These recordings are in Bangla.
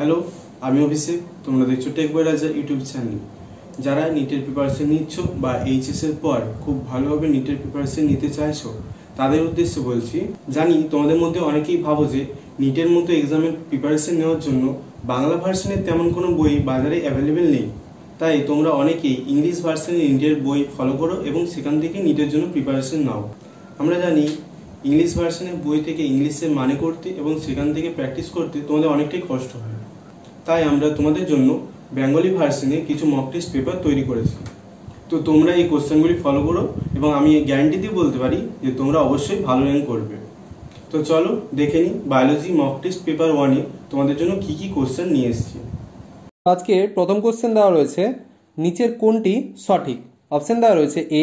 হ্যালো আমি অভিষেক তোমরা দেখছো টেক রাজা ইউটিউব চ্যানেল যারা নিটের প্রিপারেশন নিচ্ছ বা এইচএসের পর খুব ভালোভাবে নিটের প্রিপারেশন নিতে চাইছো তাদের উদ্দেশ্যে বলছি জানি তোমাদের মধ্যে অনেকেই ভাবো যে নিটের মতো এক্সামের প্রিপারেশন নেওয়ার জন্য বাংলা ভার্সনের তেমন কোনো বই বাজারে অ্যাভেলেবেল নেই তাই তোমরা অনেকেই ইংলিশ ভার্সনের নিটের বই ফলো করো এবং সেখান থেকে নিটের জন্য প্রিপারেশন নাও আমরা জানি ইংলিশ ভার্সনের বই থেকে ইংলিশে মানে করতে এবং সেখান থেকে প্র্যাকটিস করতে তোমাদের অনেকটাই কষ্ট হয় তাই আমরা তোমাদের জন্য বেঙ্গলি ভার্সনে কিছু মক টেস্ট পেপার তৈরি করেছি তো তোমরা এই কোশ্চেনগুলি ফলো করো এবং আমি গ্যারান্টি দিয়ে বলতে পারি যে তোমরা অবশ্যই ভালো র্যাঙ্ক করবে তো চলো দেখে নিই বায়োলজি মক টেস্ট পেপার ওয়ানে তোমাদের জন্য কি কি কোশ্চেন নিয়ে এসেছি আজকে প্রথম কোশ্চেন দেওয়া রয়েছে নিচের কোনটি সঠিক অপশন দেওয়া রয়েছে এ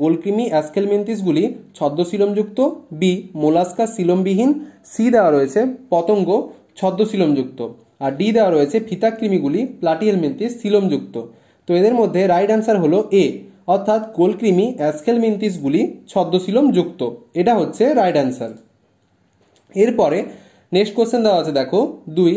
গোলক্রিমি অ্যাসকেলমেন্টিসগুলি ছদ্মশিলমযুক্ত বি মোলাস্কা শিলমবিহীন সি দেওয়া রয়েছে পতঙ্গ ছদ্মশিলমযুক্ত আর ডি দেওয়া রয়েছে ফিতাকৃমিগুলি প্লাটিয়াল মিন্তিস সিলোমযুক্ত তো এদের মধ্যে রাইট আনসার হলো এ অর্থাৎ গোলকৃমি অ্যাসকেল ছদ্মশিলম যুক্ত এটা হচ্ছে রাইট আনসার এরপরে নেক্সট কোশ্চেন দেওয়া আছে দেখো দুই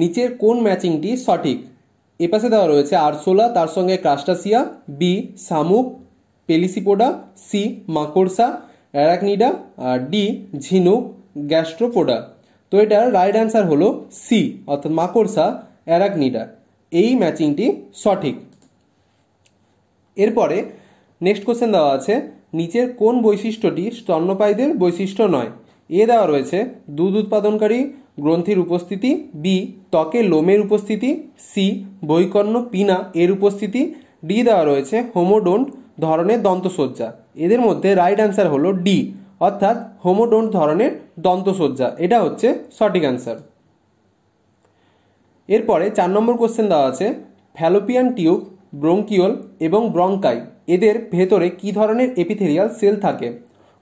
নিচের কোন ম্যাচিংটি সঠিক এ পাশে দেওয়া রয়েছে আরসোলা তার সঙ্গে ক্রাস্টাসিয়া বি শামুক পেলিসিপোডা সি মাকড়সা অ্যারাকনিডা আর ডি ঝিনুক গ্যাস্ট্রোপোডা তো এটার রাইট অ্যান্সার হলো সি অর্থাৎ মাকড়সা অ্যারাকনিডা এই ম্যাচিংটি সঠিক এরপরে নেক্সট কোশ্চেন দেওয়া আছে নিচের কোন বৈশিষ্ট্যটি স্তন্যপায়ীদের বৈশিষ্ট্য নয় এ দেওয়া রয়েছে দুধ উৎপাদনকারী গ্রন্থির উপস্থিতি বি ত্বকে লোমের উপস্থিতি সি বৈকর্ণ পিনা এর উপস্থিতি ডি দেওয়া রয়েছে হোমোডোন্ট ধরনের দন্তসজ্জা এদের মধ্যে রাইট অ্যান্সার হলো ডি অর্থাৎ হোমোডোন্ট ধরনের দন্তসজ্জা এটা হচ্ছে সঠিক অ্যান্সার এরপরে চার নম্বর কোশ্চেন দেওয়া আছে ফ্যালোপিয়ান টিউব ব্রঙ্কিওল এবং ব্রঙ্কাই এদের ভেতরে কি ধরনের এপিথেলিয়াল সেল থাকে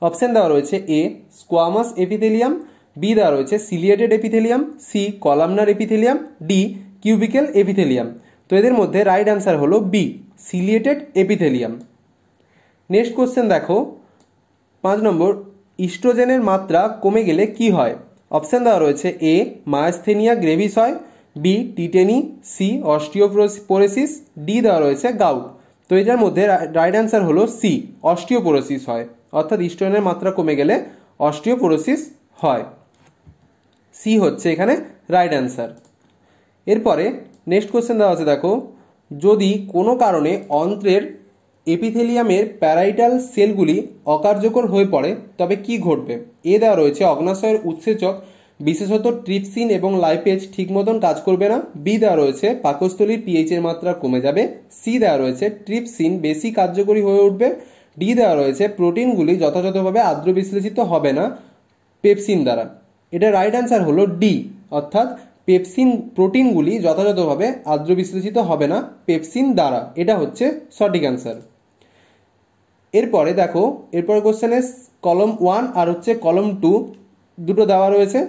অপশন দেওয়া রয়েছে এ স্কোয়ামাস এপিথেলিয়াম বি দেওয়া রয়েছে ciliated epithelium C columnar epithelium D cubical epithelium তো এদের মধ্যে রাইট অ্যান্সার হলো B ciliated epithelium next question দেখো পাঁচ নম্বর ইস্ট্রোজেনের মাত্রা কমে গেলে কি হয় অপশান দেওয়া রয়েছে এ মায়াস্থেনিয়া গ্রেভিস হয় B tetany C osteoporosis D দেওয়া রয়েছে গাউট তো এটার মধ্যে রাইট অ্যান্সার হলো সি অস্টিওপোরোসিস হয় অর্থাৎ ইস্ট্রোজেনের মাত্রা কমে গেলে অস্টিওপোরোসিস হয় সি হচ্ছে এখানে রাইট অ্যান্সার এরপরে নেক্সট কোশ্চেন দেওয়া আছে দেখো যদি কোনো কারণে অন্ত্রের এপিথেলিয়ামের প্যারাইটাল সেলগুলি অকার্যকর হয়ে পড়ে তবে কি ঘটবে এ দেওয়া রয়েছে অগ্নাশয়ের উৎসেচক বিশেষত ট্রিপসিন এবং লাইপেজ ঠিক মতন কাজ করবে না বি দেওয়া রয়েছে পাকস্থলীর পিএইচের মাত্রা কমে যাবে সি দেওয়া রয়েছে ট্রিপসিন বেশি কার্যকরী হয়ে উঠবে ডি দেওয়া রয়েছে প্রোটিনগুলি যথাযথভাবে আদ্র বিশ্লেষিত হবে না পেপসিন দ্বারা এটা রাইট অ্যান্সার হলো ডি অর্থাৎ পেপসিন প্রোটিনগুলি যথাযথভাবে আদ্র বিশ্লেষিত হবে না পেপসিন দ্বারা এটা হচ্ছে সঠিক অ্যান্সার এরপরে দেখো এরপর কোশ্চেনে কলম ওয়ান আর হচ্ছে কলম টু দুটো দেওয়া রয়েছে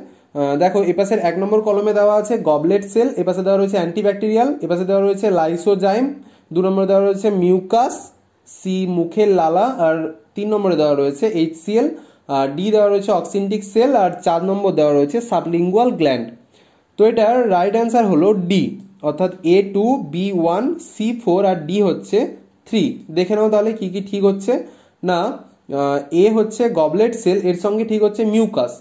দেখো এপাশের এক নম্বর কলমে দেওয়া আছে গবলেট সেল এপাশে দেওয়া রয়েছে অ্যান্টিব্যাকটেরিয়াল এপাশে দেওয়া রয়েছে লাইসোজাইম দু নম্বরে দেওয়া রয়েছে মিউকাস সি মুখের লালা আর তিন নম্বরে দেওয়া রয়েছে এইচ সিএল আর ডি দেওয়া রয়েছে অক্সিনটিক সেল আর চার নম্বর দেওয়া রয়েছে সাবলিঙ্গুয়াল গ্ল্যান্ড তো এটার রাইট অ্যান্সার হলো ডি অর্থাৎ A two B one C four আর ডি হচ্ছে থ্রি দেখে নাও তাহলে কী কী ঠিক হচ্ছে না এ হচ্ছে গবলেট সেল এর সঙ্গে ঠিক হচ্ছে মিউকাস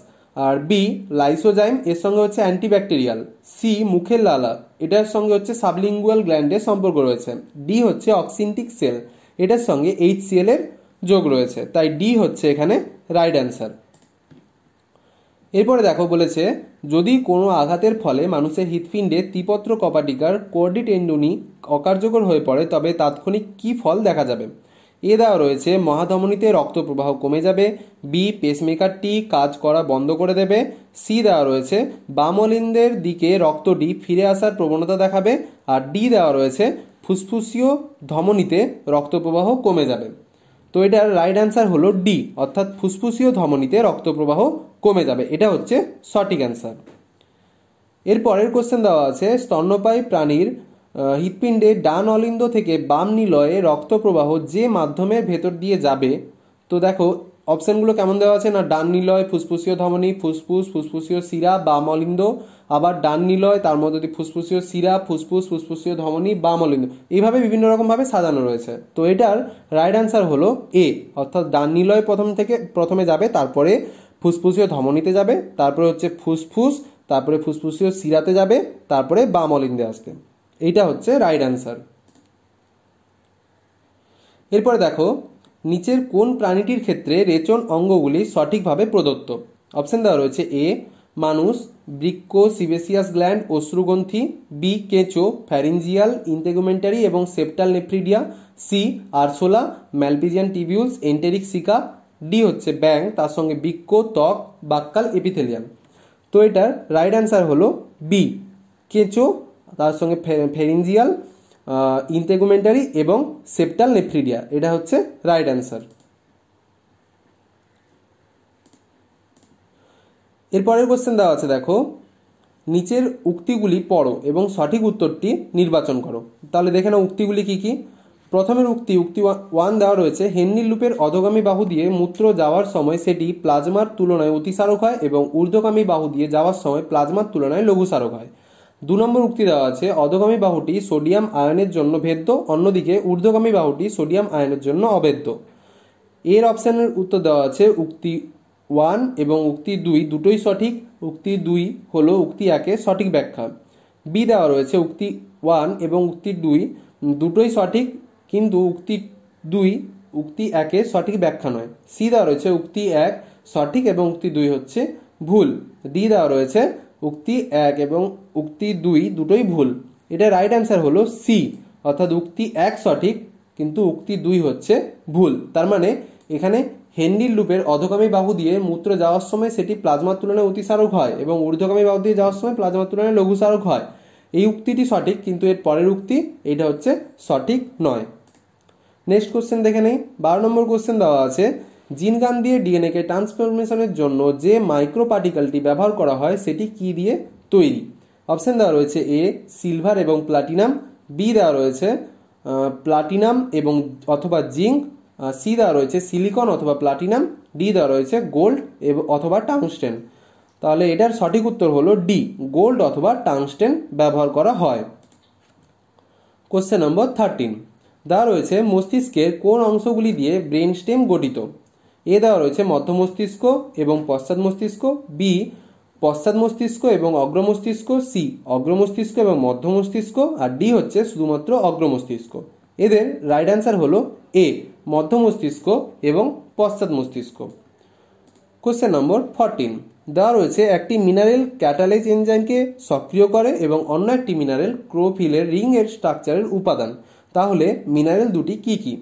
আর বি লাইসোজাইম এর সঙ্গে হচ্ছে অ্যান্টিব্যাকটেরিয়াল সি মুখের লালা এটার সঙ্গে হচ্ছে সাবলিঙ্গুয়াল গ্ল্যান্ডের সম্পর্ক রয়েছে ডি হচ্ছে অক্সিনটিক সেল এটার সঙ্গে এইচ এর যোগ রয়েছে তাই ডি হচ্ছে এখানে রাইট অ্যান্সার এরপরে দেখো বলেছে যদি কোনো আঘাতের ফলে মানুষের হৃৎপিণ্ডে ত্রিপত্র কপাটিকার কোর্ডিটেন্ডুনি টেন্ডুনি অকার্যকর হয়ে পড়ে তবে তাৎক্ষণিক কী ফল দেখা যাবে এ দেওয়া রয়েছে মহাধমনীতে রক্ত প্রবাহ কমে যাবে বি পেসমেকারটি কাজ করা বন্ধ করে দেবে সি দেওয়া রয়েছে বামলিনদের দিকে রক্তটি ফিরে আসার প্রবণতা দেখাবে আর ডি দেওয়া রয়েছে ফুসফুসীয় ধমনীতে রক্তপ্রবাহ কমে যাবে তো এটার রাইট অ্যান্সার হলো ডি অর্থাৎ ফুসফুসীয় ধমনীতে রক্তপ্রবাহ কমে যাবে এটা হচ্ছে সঠিক অ্যান্সার এরপরের কোশ্চেন দেওয়া আছে স্তন্যপায়ী প্রাণীর হৃৎপিণ্ডে ডান অলিন্দ থেকে বাম নিলয়ে রক্তপ্রবাহ যে মাধ্যমের ভেতর দিয়ে যাবে তো দেখো অপশানগুলো কেমন দেওয়া আছে না ডান নিলয় ফুসফুসীয় ধমনী ফুসফুস ফুসফুসীয় শিরা বা মলিন্দ আবার ডান নিলয় তার মধ্যে দিয়ে ফুসফুসীয় শিরা ফুসফুস ফুসফুসীয় ধমনী বা মলিন্দ এইভাবে বিভিন্ন রকমভাবে সাজানো রয়েছে তো এটার রাইট অ্যান্সার হলো এ অর্থাৎ ডান নিলয় প্রথম থেকে প্রথমে যাবে তারপরে ফুসফুসীয় ধমনীতে যাবে তারপরে হচ্ছে ফুসফুস তারপরে ফুসফুসীয় শিরাতে যাবে তারপরে বা মলিন্দে আসবে এইটা হচ্ছে রাইট অ্যান্সার এরপরে দেখো নিচের কোন প্রাণীটির ক্ষেত্রে রেচন অঙ্গগুলি সঠিকভাবে প্রদত্ত অপশন দেওয়া রয়েছে এ মানুষ বৃক্ষ সিবেসিয়াস গ্ল্যান্ড অশ্রুগ্রন্থি বি কেঁচো ফ্যারিঞ্জিয়াল ইন্টেগুমেন্টারি এবং সেপ্টাল নেফ্রিডিয়া সি আরসোলা Malpighian tubules enteric caeca D হচ্ছে ব্যাং তার সঙ্গে বৃক্ষ ত্বক বাক্কাল এপিথেলিয়াম তো এটার রাইট অ্যান্সার হলো বি কেঁচো তার সঙ্গে ফেরিঞ্জিয়াল ইন্টেগুমেন্টারি এবং সেপ্টাল নেফ্রিডিয়া এটা হচ্ছে রাইট অ্যান্সার এরপরের কোশ্চেন দেওয়া আছে দেখো নিচের উক্তিগুলি পড়ো এবং সঠিক উত্তরটি নির্বাচন করো তাহলে দেখে নাও উক্তিগুলি কি কি প্রথমের উক্তি উক্তি ওয়ান দেওয়া রয়েছে হেননি লুপের অধগামী বাহু দিয়ে মূত্র যাওয়ার সময় সেটি প্লাজমার তুলনায় অতিসারক হয় এবং ঊর্ধ্বগামী বাহু দিয়ে যাওয়ার সময় প্লাজমার তুলনায় লঘুসারক হয় দু নম্বর উক্তি দেওয়া আছে অধগামী বাহুটি সোডিয়াম আয়নের জন্য ভেদ্য অন্যদিকে ঊর্ধ্বগামী বাহুটি সোডিয়াম আয়নের জন্য অবেদ্য এর অপশানের উত্তর দেওয়া আছে উক্তি ওয়ান এবং উক্তি দুই দুটোই সঠিক উক্তি দুই হল উক্তি একে সঠিক ব্যাখ্যা বি দেওয়া রয়েছে উক্তি ওয়ান এবং উক্তি দুই দুটোই সঠিক কিন্তু উক্তি দুই উক্তি একে সঠিক ব্যাখ্যা নয় সি দেওয়া রয়েছে উক্তি এক সঠিক এবং উক্তি দুই হচ্ছে ভুল ডি দেওয়া রয়েছে উক্তি এক এবং উক্তি দুই দুটোই ভুল এটা রাইট অ্যান্সার হলো সি অর্থাৎ উক্তি এক সঠিক কিন্তু উক্তি দুই হচ্ছে ভুল তার মানে এখানে হেন্ডিল লুপের অধকামী বাহু দিয়ে মূত্র যাওয়ার সময় সেটি প্লাজমার তুলনায় অতিসারক হয় এবং ঊর্ধ্বগামী বাহু দিয়ে যাওয়ার সময় প্লাজমার তুলনায় লঘুসারক হয় এই উক্তিটি সঠিক কিন্তু এর পরের উক্তি এটা হচ্ছে সঠিক নয় নেক্সট কোশ্চেন দেখে নেই বারো নম্বর কোশ্চেন দেওয়া আছে জিন গান দিয়ে ডিএনএকে ট্রান্সফরমেশনের জন্য যে মাইক্রো পার্টিকেলটি ব্যবহার করা হয় সেটি কি দিয়ে তৈরি অপশন দেওয়া রয়েছে এ সিলভার এবং প্লাটিনাম বি দেওয়া রয়েছে প্লাটিনাম এবং অথবা জিঙ্ক সি দেওয়া রয়েছে সিলিকন অথবা প্লাটিনাম ডি দেওয়া রয়েছে গোল্ড এবং অথবা টাংস্টেন তাহলে এটার সঠিক উত্তর হলো ডি গোল্ড অথবা টাংস্টেন ব্যবহার করা হয় কোশ্চেন নম্বর থার্টিন দা রয়েছে মস্তিষ্কের কোন অংশগুলি দিয়ে ব্রেন স্টেম গঠিত এ দেওয়া রয়েছে মধ্য মস্তিষ্ক এবং পশ্চাৎ মস্তিষ্ক বি পশ্চাৎ মস্তিষ্ক এবং অগ্র মস্তিষ্ক সি অগ্র মস্তিষ্ক এবং মধ্য মস্তিষ্ক আর ডি হচ্ছে শুধুমাত্র অগ্র মস্তিষ্ক এদের রাইট অ্যান্সার হলো এ মধ্য মস্তিষ্ক এবং পশ্চাৎ মস্তিষ্ক কোশ্চেন নম্বর ফরটিন দেওয়া রয়েছে একটি মিনারেল ক্যাটালাইজ এনজাইমকে সক্রিয় করে এবং অন্য একটি মিনারেল ক্রোফিলের রিংয়ের স্ট্রাকচারের উপাদান তাহলে মিনারেল দুটি কী কী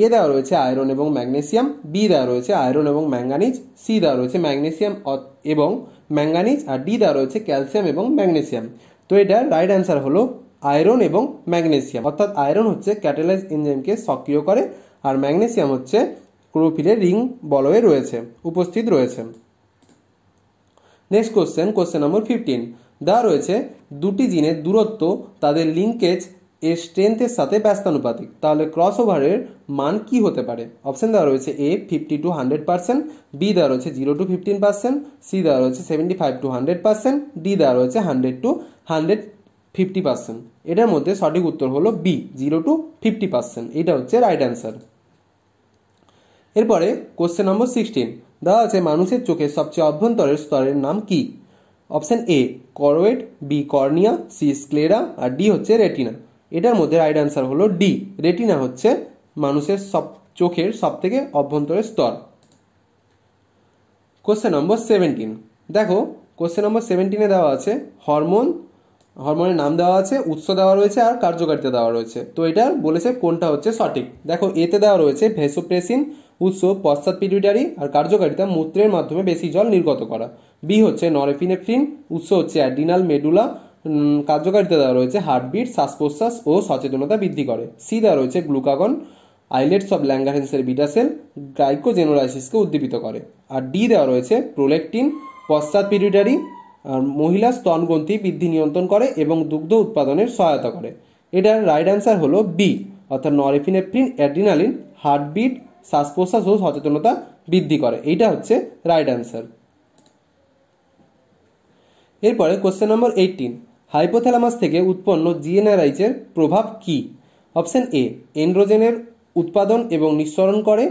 এ দেওয়া রয়েছে আয়রন এবং ম্যাগনেসিয়াম বি দেওয়া রয়েছে আয়রন এবং ম্যাঙ্গানিজ সি দেওয়া রয়েছে ম্যাগনেসিয়াম এবং ম্যাঙ্গানিজ আর ডি দেওয়া রয়েছে ক্যালসিয়াম এবং ম্যাগনেসিয়াম তো এটার রাইট অ্যান্সার হলো আয়রন এবং ম্যাগনেসিয়াম অর্থাৎ আয়রন হচ্ছে ক্যাটালাইজ এনজাইমকে সক্রিয় করে আর ম্যাগনেসিয়াম হচ্ছে ক্লোরোফিলের রিং বলয়ে রয়েছে উপস্থিত রয়েছে next question question number fifteen দেওয়া রয়েছে দুটি জিনের দূরত্ব তাদের লিঙ্কেজ এর স্ট্রেংথের সাথে ব্যস্তানুপাতিক তাহলে ক্রস ওভারের মান কি হতে পারে অপশন দেওয়া রয়েছে A fifty to hundred percent B দেওয়া রয়েছে zero to fifteen percent C দেওয়া রয়েছে seventy five to hundred percent D দেওয়া রয়েছে hundred to hundred fifty percent এটার মধ্যে সঠিক উত্তর হলো B zero to fifty percent এটা হচ্ছে রাইট অ্যান্সার এরপরে কোশ্চেন নম্বর সিক্সটিন দেওয়া আছে মানুষের চোখের সবচেয়ে অভ্যন্তরের স্তরের নাম কি option A choroid B cornea C sclera আর ডি হচ্ছে রেটিনা এটার মধ্যে রাইট অ্যান্সার হলো ডি রেটিনা হচ্ছে মানুষের সব চোখের সব থেকে অভ্যন্তরের স্তর কোশ্চেন নম্বর সেভেন্টিন দেখো কোশ্চেন নম্বর সেভেন্টিনে দেওয়া আছে হরমোন হরমোনের নাম দেওয়া আছে উৎস দেওয়া রয়েছে আর কার্যকারিতা দেওয়া রয়েছে তো এটা বলেছে কোনটা হচ্ছে সঠিক দেখো এতে দেওয়া রয়েছে ভেসোপ্রেসিন উৎস পশ্চাৎ পিডিউটারি আর কার্যকারিতা মূত্রের মাধ্যমে বেশি জল নির্গত করা বি হচ্ছে নরেফিনেফ্রিন উৎস হচ্ছে অ্যাডিনাল মেডুলা কার্যকারিতা দেওয়া রয়েছে হার্টবিট শ্বাস প্রশ্বাস ও সচেতনতা বৃদ্ধি করে সি দেওয়া রয়েছে গ্লুকাগন আইলেটস অব ল্যাঙ্গারেন্সের বিটাসেল গ্রাইকোজেনোরাইসিসকে উদ্দীপিত করে আর ডি দেওয়া রয়েছে প্রোলেকটিন পশ্চাৎ পিরিটারি মহিলা স্তনগ্রন্থি বৃদ্ধি নিয়ন্ত্রণ করে এবং দুগ্ধ উৎপাদনের সহায়তা করে এটার রাইট অ্যান্সার হলো বি অর্থাৎ নরেফিনেপ্রিন অ্যাড্রিনালিন হার্টবিট শ্বাস প্রশ্বাস ও সচেতনতা বৃদ্ধি করে এইটা হচ্ছে রাইট অ্যান্সার এরপরে কোশ্চেন নম্বর এইটিন হাইপোথ্যালামাস থেকে উৎপন্ন জিএনআরআইচের প্রভাব কি অপশন এ এন্ড্রোজেনের উৎপাদন এবং নিঃসরণ করে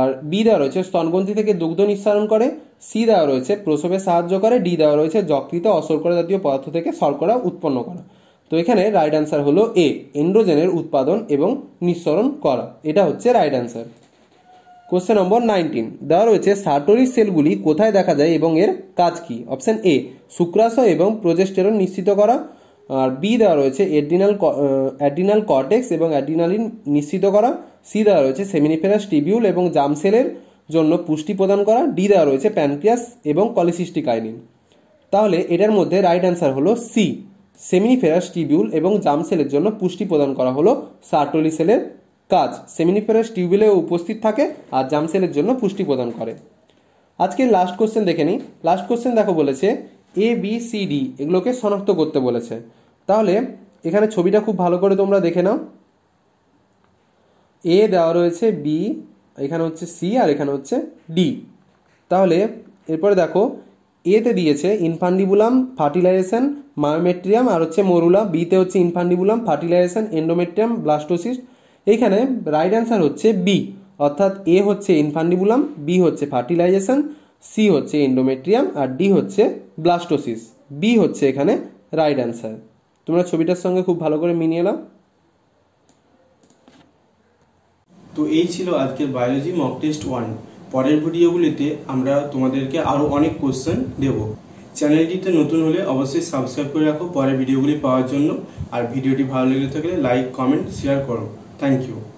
আর বি দেওয়া রয়েছে স্তনগ্রন্থি থেকে দুগ্ধ নিঃসরণ করে সি দেওয়া রয়েছে প্রসবে সাহায্য করে ডি দেওয়া রয়েছে যকৃত অশর্করা জাতীয় পদার্থ থেকে শর্করা উৎপন্ন করা তো এখানে রাইট অ্যান্সার হলো এ এন্ড্রোজেনের উৎপাদন এবং নিঃসরণ করা এটা হচ্ছে right answer question number nineteen দেওয়া রয়েছে সার্টোরি সেলগুলি কোথায় দেখা যায় এবং এর কাজ কি অপশন এ শুক্রাশয় এবং প্রোজেস্টেরন নিশ্চিত করা আর বি দেওয়া রয়েছে এডিনাল অ্যাডিনাল কর্টেক্স এবং অ্যাডিনালিন নিশ্চিত করা সি দেওয়া রয়েছে সেমিনিফেরাস টিবিউল এবং জামসেলের জন্য পুষ্টি প্রদান করা ডি দেওয়া রয়েছে প্যানক্রিয়াস এবং কলিসিস্টিক আইনিন তাহলে এটার মধ্যে রাইট অ্যান্সার হলো সি সেমিনিফেরাস টিবিউল এবং জামসেলের জন্য পুষ্টি প্রদান করা হলো সার্টোলি সেলের কাজ সেমিনিফেরাস টিউবওয়েলেও উপস্থিত থাকে আর জামসেলের জন্য পুষ্টি প্রদান করে আজকে লাস্ট কোশ্চেন দেখে নিই লাস্ট কোশ্চেন দেখো বলেছে এ বি সি ডি এগুলোকে শনাক্ত করতে বলেছে তাহলে এখানে ছবিটা খুব ভালো করে তোমরা দেখে নাও এ দেওয়া রয়েছে বি এখানে হচ্ছে সি আর এখানে হচ্ছে ডি তাহলে এরপরে দেখো এতে দিয়েছে ইনফান্ডিবুলাম ফার্টিলাইজেশন মায়োমেট্রিয়াম আর হচ্ছে মরুলা বিতে হচ্ছে ইনফান্ডিবুলাম ফার্টিলাইজেশন এন্ডোমেট্রিয়াম ব্লাস্টোসিস্ট এইখানে রাইট অ্যান্সার হচ্ছে বি অর্থাৎ এ হচ্ছে ইনফান্ডিবুলাম বি হচ্ছে ফার্টিলাইজেশন সি হচ্ছে এন্ডোমেট্রিয়াম আর ডি হচ্ছে ব্লাস্টোসিস বি হচ্ছে এখানে রাইট অ্যান্সার তোমরা ছবিটার সঙ্গে খুব ভালো করে মিনিয়ে নাও তো এই ছিল আজকের বায়োলজি মক টেস্ট ওয়ান পরের ভিডিওগুলিতে আমরা তোমাদেরকে আরও অনেক কোশ্চেন দেব চ্যানেলটিতে নতুন হলে অবশ্যই সাবস্ক্রাইব করে রাখো পরের ভিডিওগুলি পাওয়ার জন্য আর ভিডিওটি ভালো লেগে থাকলে লাইক কমেন্ট শেয়ার করো Thank you.